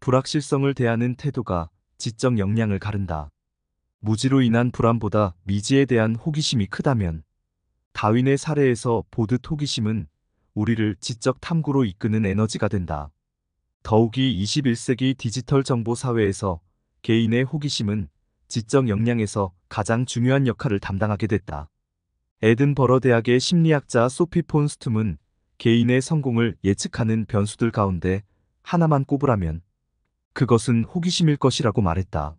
불확실성을 대하는 태도가 지적 역량을 가른다. 무지로 인한 불안보다 미지에 대한 호기심이 크다면 다윈의 사례에서 보듯 호기심은 우리를 지적 탐구로 이끄는 에너지가 된다. 더욱이 21세기 디지털 정보 사회에서 개인의 호기심은 지적 역량에서 가장 중요한 역할을 담당하게 됐다. 에든버러 대학의 심리학자 소피 폰스툼은 개인의 성공을 예측하는 변수들 가운데 하나만 꼽으라면 그것은 호기심일 것이라고 말했다.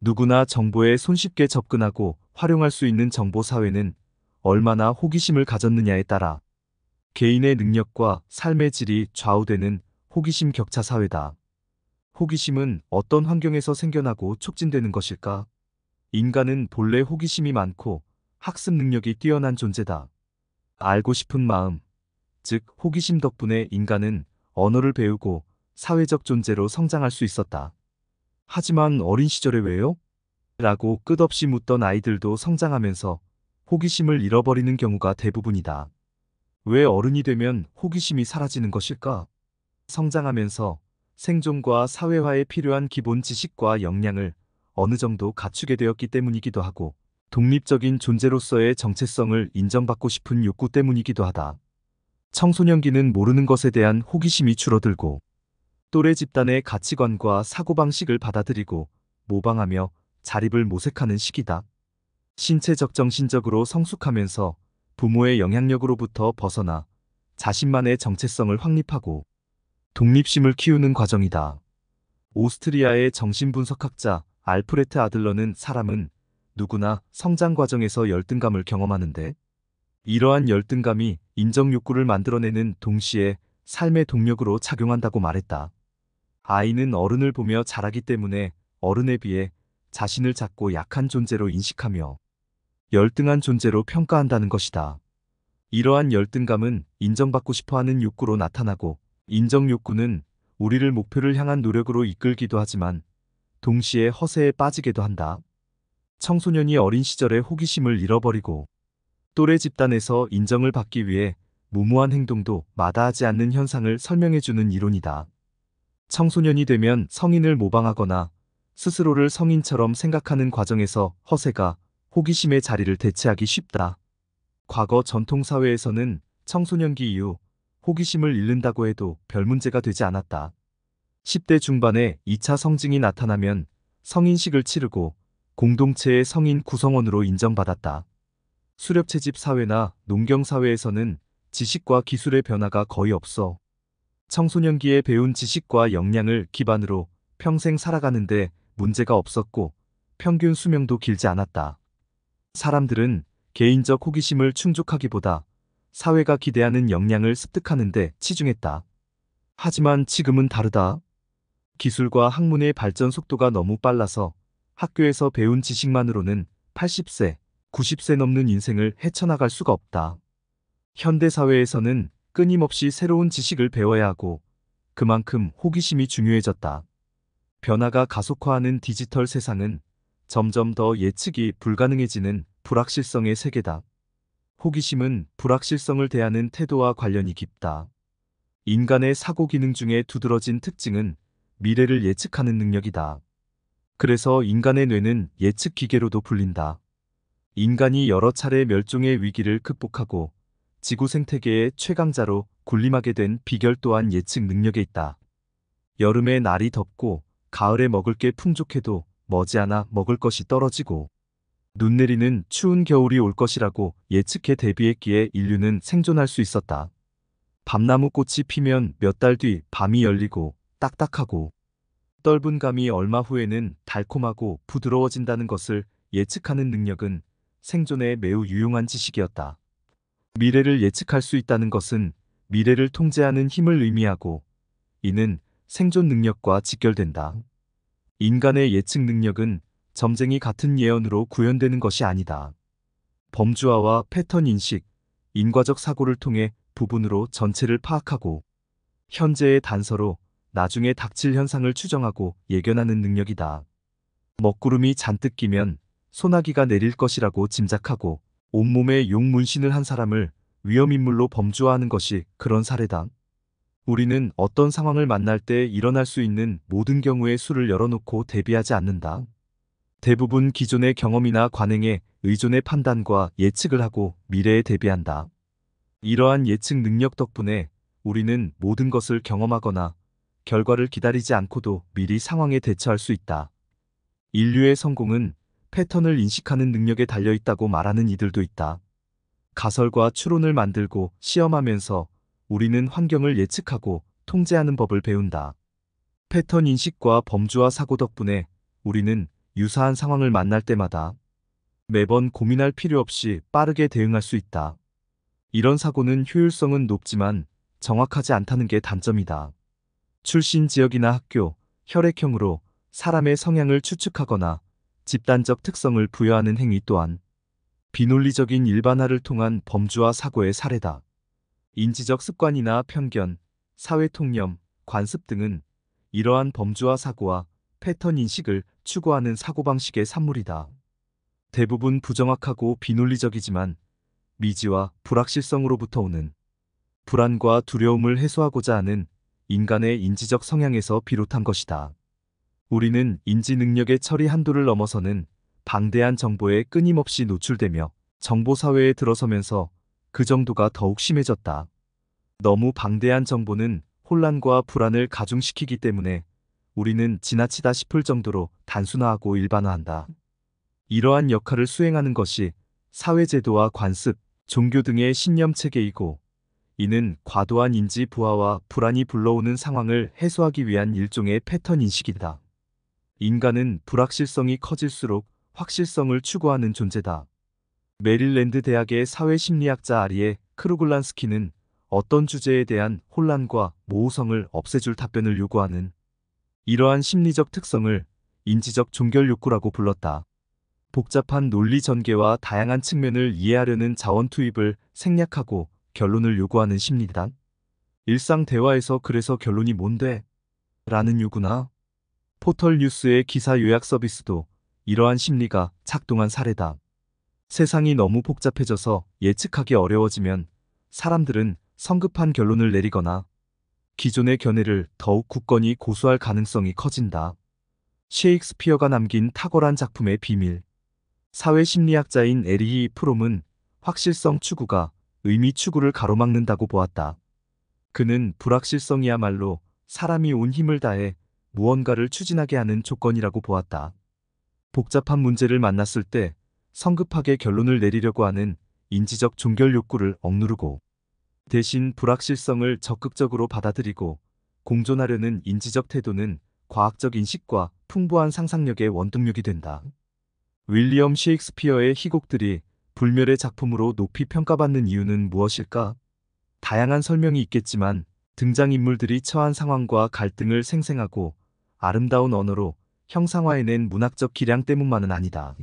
누구나 정보에 손쉽게 접근하고 활용할 수 있는 정보 사회는 얼마나 호기심을 가졌느냐에 따라 개인의 능력과 삶의 질이 좌우되는 호기심 격차 사회다. 호기심은 어떤 환경에서 생겨나고 촉진되는 것일까? 인간은 본래 호기심이 많고 학습 능력이 뛰어난 존재다. 알고 싶은 마음, 즉 호기심 덕분에 인간은 언어를 배우고 사회적 존재로 성장할 수 있었다. 하지만 어린 시절에 왜요? 라고 끝없이 묻던 아이들도 성장하면서 호기심을 잃어버리는 경우가 대부분이다. 왜 어른이 되면 호기심이 사라지는 것일까? 성장하면서 생존과 사회화에 필요한 기본 지식과 역량을 어느 정도 갖추게 되었기 때문이기도 하고 독립적인 존재로서의 정체성을 인정받고 싶은 욕구 때문이기도 하다. 청소년기는 모르는 것에 대한 호기심이 줄어들고 또래 집단의 가치관과 사고방식을 받아들이고 모방하며 자립을 모색하는 시기다. 신체적 정신적으로 성숙하면서 부모의 영향력으로부터 벗어나 자신만의 정체성을 확립하고 독립심을 키우는 과정이다. 오스트리아의 정신분석학자 알프레트 아들러는 사람은 누구나 성장 과정에서 열등감을 경험하는데 이러한 열등감이 인정 욕구를 만들어내는 동시에 삶의 동력으로 작용한다고 말했다. 아이는 어른을 보며 자라기 때문에 어른에 비해 자신을 작고 약한 존재로 인식하며 열등한 존재로 평가한다는 것이다. 이러한 열등감은 인정받고 싶어하는 욕구로 나타나고 인정 욕구는 우리를 목표를 향한 노력으로 이끌기도 하지만 동시에 허세에 빠지기도 한다. 청소년이 어린 시절에 호기심을 잃어버리고 또래 집단에서 인정을 받기 위해 무모한 행동도 마다하지 않는 현상을 설명해주는 이론이다. 청소년이 되면 성인을 모방하거나 스스로를 성인처럼 생각하는 과정에서 허세가 호기심의 자리를 대체하기 쉽다. 과거 전통사회에서는 청소년기 이후 호기심을 잃는다고 해도 별 문제가 되지 않았다. 10대 중반에 2차 성징이 나타나면 성인식을 치르고 공동체의 성인 구성원으로 인정받았다. 수렵채집 사회나 농경사회에서는 지식과 기술의 변화가 거의 없어 청소년기에 배운 지식과 역량을 기반으로 평생 살아가는데 문제가 없었고 평균 수명도 길지 않았다. 사람들은 개인적 호기심을 충족하기보다 사회가 기대하는 역량을 습득하는데 치중했다. 하지만 지금은 다르다. 기술과 학문의 발전 속도가 너무 빨라서 학교에서 배운 지식만으로는 80세, 90세 넘는 인생을 헤쳐나갈 수가 없다. 현대사회에서는 끊임없이 새로운 지식을 배워야 하고 그만큼 호기심이 중요해졌다. 변화가 가속화하는 디지털 세상은 점점 더 예측이 불가능해지는 불확실성의 세계다. 호기심은 불확실성을 대하는 태도와 관련이 깊다. 인간의 사고 기능 중에 두드러진 특징은 미래를 예측하는 능력이다. 그래서 인간의 뇌는 예측 기계로도 불린다. 인간이 여러 차례 멸종의 위기를 극복하고 지구 생태계의 최강자로 군림하게 된 비결 또한 예측 능력에 있다. 여름에 날이 덥고 가을에 먹을 게 풍족해도 머지않아 먹을 것이 떨어지고 눈 내리는 추운 겨울이 올 것이라고 예측해 대비했기에 인류는 생존할 수 있었다. 밤나무 꽃이 피면 몇 달 뒤 밤이 열리고 딱딱하고 떫은 감이 얼마 후에는 달콤하고 부드러워진다는 것을 예측하는 능력은 생존에 매우 유용한 지식이었다. 미래를 예측할 수 있다는 것은 미래를 통제하는 힘을 의미하고 이는 생존 능력과 직결된다. 인간의 예측 능력은 점쟁이 같은 예언으로 구현되는 것이 아니다. 범주화와 패턴 인식, 인과적 사고를 통해 부분으로 전체를 파악하고 현재의 단서로 나중에 닥칠 현상을 추정하고 예견하는 능력이다. 먹구름이 잔뜩 끼면 소나기가 내릴 것이라고 짐작하고 온몸에 용문신을 한 사람을 위험인물로 범주화하는 것이 그런 사례다. 우리는 어떤 상황을 만날 때 일어날 수 있는 모든 경우의 수를 열어놓고 대비하지 않는다. 대부분 기존의 경험이나 관행에 의존의 판단과 예측을 하고 미래에 대비한다. 이러한 예측 능력 덕분에 우리는 모든 것을 경험하거나 결과를 기다리지 않고도 미리 상황에 대처할 수 있다. 인류의 성공은 패턴을 인식하는 능력에 달려있다고 말하는 이들도 있다. 가설과 추론을 만들고 시험하면서 우리는 환경을 예측하고 통제하는 법을 배운다. 패턴 인식과 범주와 사고 덕분에 우리는 유사한 상황을 만날 때마다 매번 고민할 필요 없이 빠르게 대응할 수 있다. 이런 사고는 효율성은 높지만 정확하지 않다는 게 단점이다. 출신 지역이나 학교, 혈액형으로 사람의 성향을 추측하거나 집단적 특성을 부여하는 행위 또한 비논리적인 일반화를 통한 범주와 사고의 사례다. 인지적 습관이나 편견, 사회통념, 관습 등은 이러한 범주와 사고와 패턴 인식을 추구하는 사고방식의 산물이다. 대부분 부정확하고 비논리적이지만 미지와 불확실성으로부터 오는 불안과 두려움을 해소하고자 하는 인간의 인지적 성향에서 비롯한 것이다. 우리는 인지 능력의 처리 한도를 넘어서는 방대한 정보에 끊임없이 노출되며 정보 사회에 들어서면서 그 정도가 더욱 심해졌다. 너무 방대한 정보는 혼란과 불안을 가중시키기 때문에 우리는 지나치다 싶을 정도로 단순화하고 일반화한다. 이러한 역할을 수행하는 것이 사회제도와 관습, 종교 등의 신념 체계이고 이는 과도한 인지 부하와 불안이 불러오는 상황을 해소하기 위한 일종의 패턴 인식이다. 인간은 불확실성이 커질수록 확실성을 추구하는 존재다. 메릴랜드 대학의 사회심리학자 아리에 크루글란스키는 어떤 주제에 대한 혼란과 모호성을 없애줄 답변을 요구하는 이러한 심리적 특성을 인지적 종결 욕구라고 불렀다. 복잡한 논리 전개와 다양한 측면을 이해하려는 자원 투입을 생략하고 결론을 요구하는 심리단. 일상 대화에서 그래서 결론이 뭔데? 라는 요구나 포털 뉴스의 기사 요약 서비스도 이러한 심리가 작동한 사례다. 세상이 너무 복잡해져서 예측하기 어려워지면 사람들은 성급한 결론을 내리거나 기존의 견해를 더욱 굳건히 고수할 가능성이 커진다. 셰익스피어가 남긴 탁월한 작품의 비밀 사회심리학자인 에리히 프롬은 확실성 추구가 의미 추구를 가로막는다고 보았다. 그는 불확실성이야말로 사람이 온 힘을 다해 무언가를 추진하게 하는 조건이라고 보았다. 복잡한 문제를 만났을 때 성급하게 결론을 내리려고 하는 인지적 종결 욕구를 억누르고 대신 불확실성을 적극적으로 받아들이고 공존하려는 인지적 태도는 과학적 인식과 풍부한 상상력의 원동력이 된다. 윌리엄 셰익스피어의 희곡들이 불멸의 작품으로 높이 평가받는 이유는 무엇일까? 다양한 설명이 있겠지만 등장인물들이 처한 상황과 갈등을 생생하고 아름다운 언어로 형상화해낸 문학적 기량 때문만은 아니다.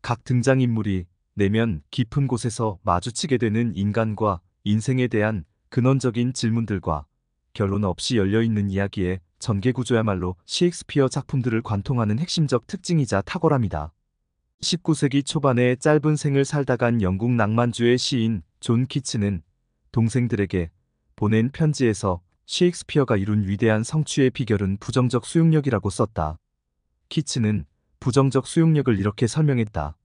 각 등장인물이 내면 깊은 곳에서 마주치게 되는 인간과 인생에 대한 근원적인 질문들과 결론 없이 열려있는 이야기의 전개구조야말로 셰익스피어 작품들을 관통하는 핵심적 특징이자 탁월함이다. 19세기 초반에 짧은 생을 살다간 영국 낭만주의 시인 존 키츠는 동생들에게 보낸 편지에서 셰익스피어가 이룬 위대한 성취의 비결은 부정적 수용력이라고 썼다. 키츠는 부정적 수용력을 이렇게 설명했다.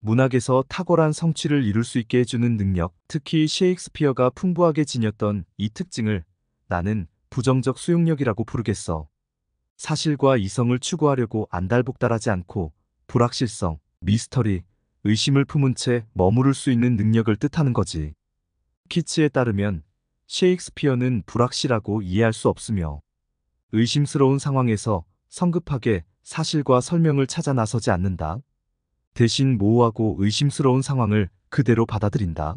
문학에서 탁월한 성취를 이룰 수 있게 해주는 능력, 특히 셰익스피어가 풍부하게 지녔던 이 특징을 나는 부정적 수용력이라고 부르겠어. 사실과 이성을 추구하려고 안달복달하지 않고 불확실성, 미스터리, 의심을 품은 채 머무를 수 있는 능력을 뜻하는 거지. 키츠에 따르면 셰익스피어는 불확실하고 이해할 수 없으며 의심스러운 상황에서 성급하게 사실과 설명을 찾아 나서지 않는다. 대신 모호하고 의심스러운 상황을 그대로 받아들인다.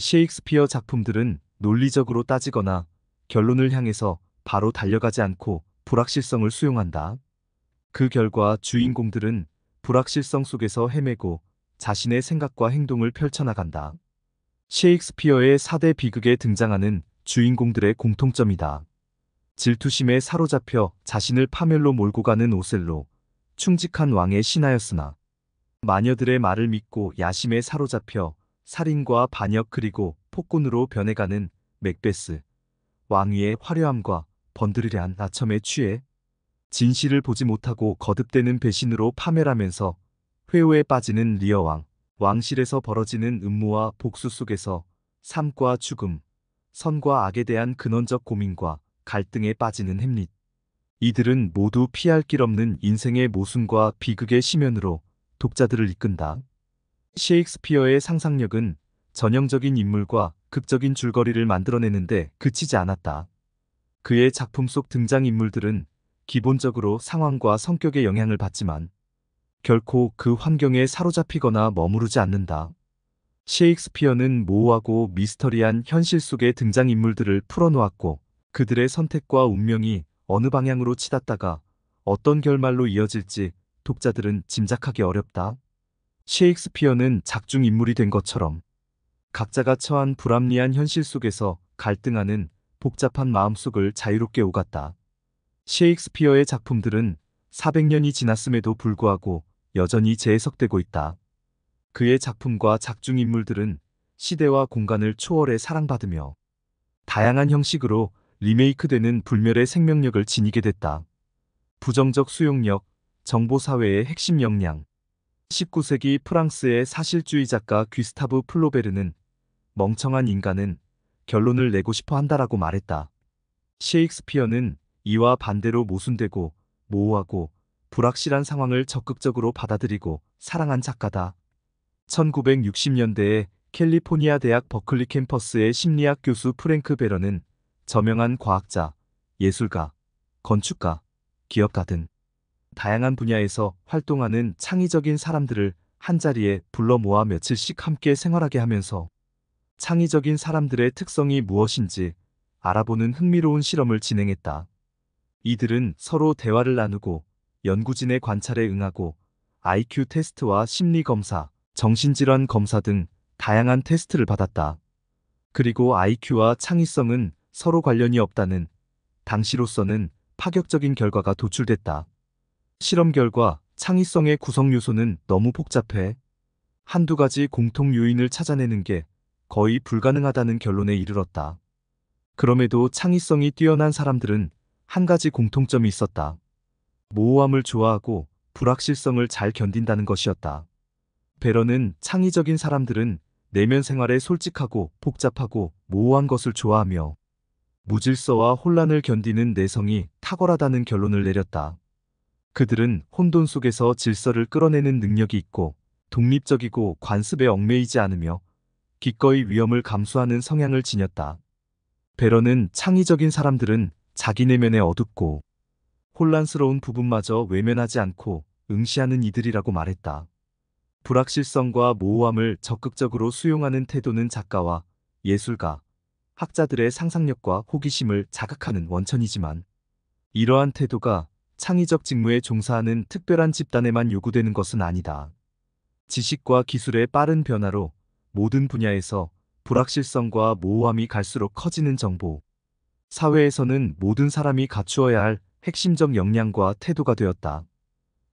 셰익스피어 작품들은 논리적으로 따지거나 결론을 향해서 바로 달려가지 않고 불확실성을 수용한다. 그 결과 주인공들은 불확실성 속에서 헤매고 자신의 생각과 행동을 펼쳐나간다. 셰익스피어의 4대 비극에 등장하는 주인공들의 공통점이다. 질투심에 사로잡혀 자신을 파멸로 몰고 가는 오셀로, 충직한 왕의 신하였으나 마녀들의 말을 믿고 야심에 사로잡혀 살인과 반역 그리고 폭군으로 변해가는 맥베스, 왕위의 화려함과 번드르리한 나첨에 취해 진실을 보지 못하고 거듭되는 배신으로 파멸하면서 회오에 빠지는 리어왕, 왕실에서 벌어지는 음모와 복수 속에서 삶과 죽음, 선과 악에 대한 근원적 고민과 갈등에 빠지는 햄릿. 이들은 모두 피할 길 없는 인생의 모순과 비극의 심연으로 독자들을 이끈다. 셰익스피어의 상상력은 전형적인 인물과 극적인 줄거리를 만들어내는데 그치지 않았다. 그의 작품 속 등장인물들은 기본적으로 상황과 성격의 영향을 받지만 결코 그 환경에 사로잡히거나 머무르지 않는다. 셰익스피어는 모호하고 미스터리한 현실 속의 등장인물들을 풀어놓았고 그들의 선택과 운명이 어느 방향으로 치닫다가 어떤 결말로 이어질지 독자들은 짐작하기 어렵다. 셰익스피어는 작중 인물이 된 것처럼 각자가 처한 불합리한 현실 속에서 갈등하는 복잡한 마음속을 자유롭게 오갔다. 셰익스피어의 작품들은 400년이 지났음에도 불구하고 여전히 재해석되고 있다. 그의 작품과 작중 인물들은 시대와 공간을 초월해 사랑받으며 다양한 형식으로 리메이크되는 불멸의 생명력을 지니게 됐다. 부정적 수용력, 정보사회의 핵심 역량 19세기 프랑스의 사실주의 작가 귀스타브 플로베르는 멍청한 인간은 결론을 내고 싶어 한다라고 말했다. 셰익스피어는 이와 반대로 모순되고 모호하고 불확실한 상황을 적극적으로 받아들이고 사랑한 작가다. 1960년대에 캘리포니아 대학 버클리 캠퍼스의 심리학 교수 프랭크 베러는 저명한 과학자, 예술가, 건축가, 기업가 등 다양한 분야에서 활동하는 창의적인 사람들을 한자리에 불러 모아 며칠씩 함께 생활하게 하면서 창의적인 사람들의 특성이 무엇인지 알아보는 흥미로운 실험을 진행했다. 이들은 서로 대화를 나누고 연구진의 관찰에 응하고 IQ 테스트와 심리검사, 정신질환 검사 등 다양한 테스트를 받았다. 그리고 IQ와 창의성은 서로 관련이 없다는 당시로서는 파격적인 결과가 도출됐다. 실험 결과 창의성의 구성 요소는 너무 복잡해 한두 가지 공통 요인을 찾아내는 게 거의 불가능하다는 결론에 이르렀다. 그럼에도 창의성이 뛰어난 사람들은 한 가지 공통점이 있었다. 모호함을 좋아하고 불확실성을 잘 견딘다는 것이었다. 베런은 창의적인 사람들은 내면 생활에 솔직하고 복잡하고 모호한 것을 좋아하며 무질서와 혼란을 견디는 내성이 탁월하다는 결론을 내렸다. 그들은 혼돈 속에서 질서를 끌어내는 능력이 있고 독립적이고 관습에 얽매이지 않으며 기꺼이 위험을 감수하는 성향을 지녔다. 베런은 창의적인 사람들은 자기 내면에 어둡고 혼란스러운 부분마저 외면하지 않고 응시하는 이들이라고 말했다. 불확실성과 모호함을 적극적으로 수용하는 태도는 작가와 예술가, 학자들의 상상력과 호기심을 자극하는 원천이지만 이러한 태도가 창의적 직무에 종사하는 특별한 집단에만 요구되는 것은 아니다. 지식과 기술의 빠른 변화로 모든 분야에서 불확실성과 모호함이 갈수록 커지는 정보, 사회에서는 모든 사람이 갖추어야 할 핵심적 역량과 태도가 되었다.